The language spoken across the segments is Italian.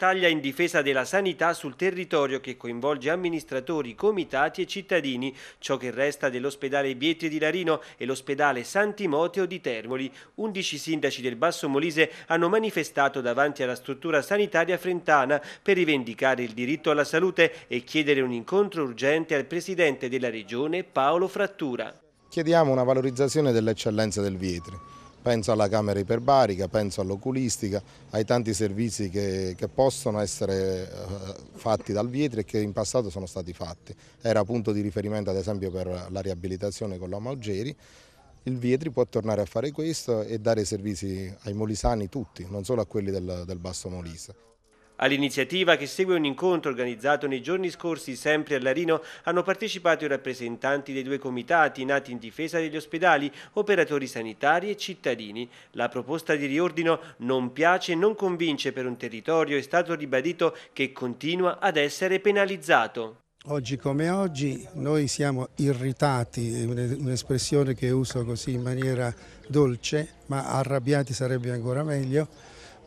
Taglia in difesa della sanità sul territorio che coinvolge amministratori, comitati e cittadini, ciò che resta dell'ospedale Bietri di Larino e l'ospedale Santimoteo di Termoli. Undici sindaci del Basso Molise hanno manifestato davanti alla struttura sanitaria frentana per rivendicare il diritto alla salute e chiedere un incontro urgente al presidente della regione Paolo Frattura. Chiediamo una valorizzazione dell'eccellenza del Vietri penso alla camera iperbarica, penso all'oculistica, ai tanti servizi che, che possono essere eh, fatti dal Vietri e che in passato sono stati fatti. Era punto di riferimento ad esempio per la riabilitazione con l'Omo Algeri. il Vietri può tornare a fare questo e dare servizi ai molisani tutti, non solo a quelli del, del Basso Molise. All'iniziativa che segue un incontro organizzato nei giorni scorsi sempre a Larino hanno partecipato i rappresentanti dei due comitati nati in difesa degli ospedali, operatori sanitari e cittadini. La proposta di riordino non piace e non convince per un territorio, è stato ribadito che continua ad essere penalizzato. Oggi come oggi noi siamo irritati, un'espressione che uso così in maniera dolce, ma arrabbiati sarebbe ancora meglio,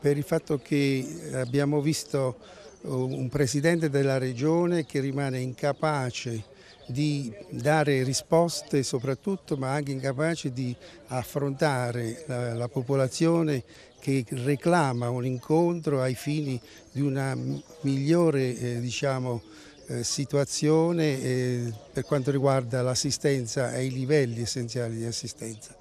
per il fatto che abbiamo visto uh, un presidente della regione che rimane incapace di dare risposte soprattutto ma anche incapace di affrontare la, la popolazione che reclama un incontro ai fini di una migliore eh, diciamo, eh, situazione eh, per quanto riguarda l'assistenza e i livelli essenziali di assistenza.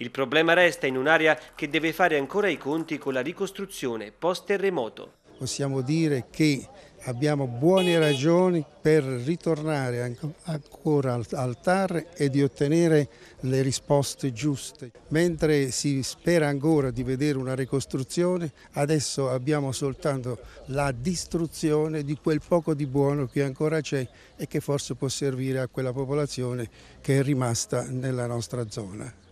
Il problema resta in un'area che deve fare ancora i conti con la ricostruzione post-terremoto. Possiamo dire che abbiamo buone ragioni per ritornare ancora al TAR e di ottenere le risposte giuste. Mentre si spera ancora di vedere una ricostruzione, adesso abbiamo soltanto la distruzione di quel poco di buono che ancora c'è e che forse può servire a quella popolazione che è rimasta nella nostra zona.